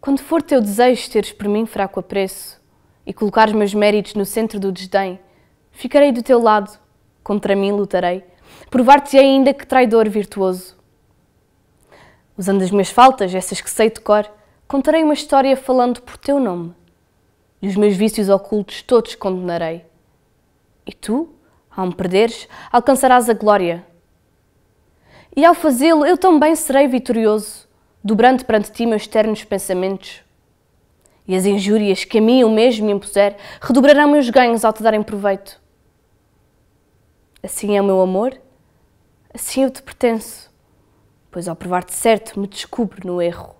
Quando for teu desejo teres por mim fraco apreço e colocares meus méritos no centro do desdém, ficarei do teu lado, contra mim lutarei, provar-te-ei ainda que traidor virtuoso. Usando as minhas faltas, essas que sei de cor, contarei uma história falando por teu nome. E os meus vícios ocultos todos condenarei. E tu, ao me perderes, alcançarás a glória. E ao fazê-lo, eu também serei vitorioso dobrando perante ti meus ternos pensamentos. E as injúrias que a mim eu mesmo me impuser redobrarão meus ganhos ao te darem proveito. Assim é o meu amor, assim eu te pertenço, pois ao provar-te certo me descubro no erro.